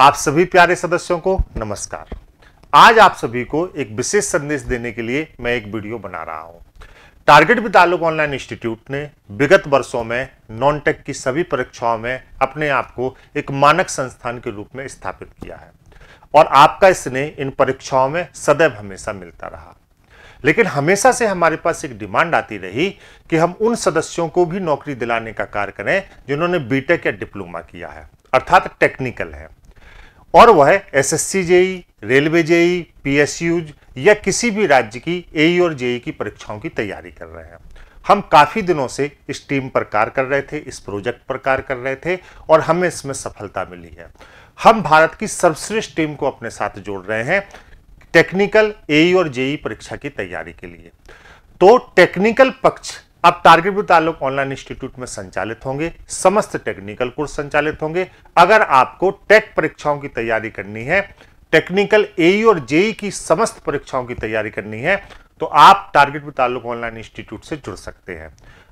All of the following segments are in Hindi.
आप सभी प्यारे सदस्यों को नमस्कार आज आप सभी को एक विशेष संदेश देने के लिए मैं एक वीडियो बना रहा हूं टारगेट विद ऑनलाइन इंस्टीट्यूट ने विगत वर्षों में नॉन टेक की सभी परीक्षाओं में अपने आप को एक मानक संस्थान के रूप में स्थापित किया है और आपका स्नेह इन परीक्षाओं में सदैव हमेशा मिलता रहा लेकिन हमेशा से हमारे पास एक डिमांड आती रही कि हम उन सदस्यों को भी नौकरी दिलाने का कार्य करें जिन्होंने बीटेक या डिप्लोमा किया है अर्थात टेक्निकल है और वह SSC JE railway JE PSUs या किसी भी राज्य की एई e और जेई e की परीक्षाओं की तैयारी कर रहे हैं हम काफ़ी दिनों से इस टीम पर कार्य कर रहे थे इस प्रोजेक्ट पर कार्य कर रहे थे और हमें इसमें सफलता मिली है हम भारत की सर्वश्रेष्ठ टीम को अपने साथ जोड़ रहे हैं टेक्निकल एई e और जेई परीक्षा की तैयारी के लिए तो टेक्निकल पक्ष अब टारगेट व्यू ताल्लुक ऑनलाइन इंस्टीट्यूट में संचालित होंगे समस्त टेक्निकल कोर्स संचालित होंगे अगर आपको टेट परीक्षाओं की तैयारी करनी है टेक्निकल ए e और जेई e की समस्त परीक्षाओं की तैयारी करनी है तो आप टारगेट व्यू ताल्लुक ऑनलाइन इंस्टीट्यूट से जुड़ सकते हैं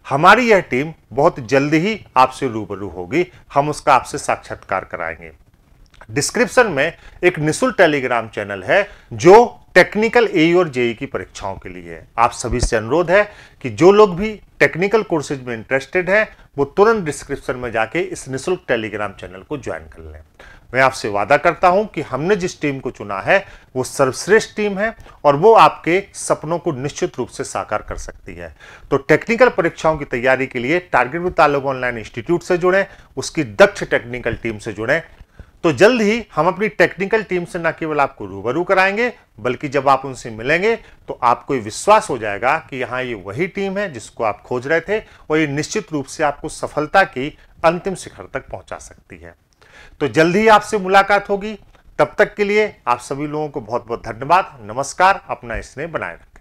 हमारी यह टीम बहुत जल्द ही आपसे रूबरू होगी हम उसका आपसे साक्षात्कार कराएंगे डिस्क्रिप्शन में एक निशुल्क टेलीग्राम चैनल है जो टेक्निकल ए e और जेई e की परीक्षाओं के लिए आप सभी से अनुरोध है कि जो लोग भी टेक्निकल कोर्सेज में इंटरेस्टेड हैं वो तुरंत डिस्क्रिप्शन में जाके इस निशुल्क टेलीग्राम चैनल को ज्वाइन कर लें मैं आपसे वादा करता हूं कि हमने जिस टीम को चुना है वो सर्वश्रेष्ठ टीम है और वो आपके सपनों को निश्चित रूप से साकार कर सकती है तो टेक्निकल परीक्षाओं की तैयारी के लिए टारगेट विद तालुक ऑनलाइन इंस्टीट्यूट से जुड़ें उसकी दक्ष टेक्निकल टीम से जुड़ें तो जल्द ही हम अपनी टेक्निकल टीम से न केवल आपको रूबरू कराएंगे बल्कि जब आप उनसे मिलेंगे तो आपको विश्वास हो जाएगा कि यहाँ ये वही टीम है जिसको आप खोज रहे थे और ये निश्चित रूप से आपको सफलता की अंतिम शिखर तक पहुंचा सकती है तो जल्द ही आपसे मुलाकात होगी तब तक के लिए आप सभी लोगों को बहुत बहुत धन्यवाद नमस्कार अपना स्नेह बनाए रखें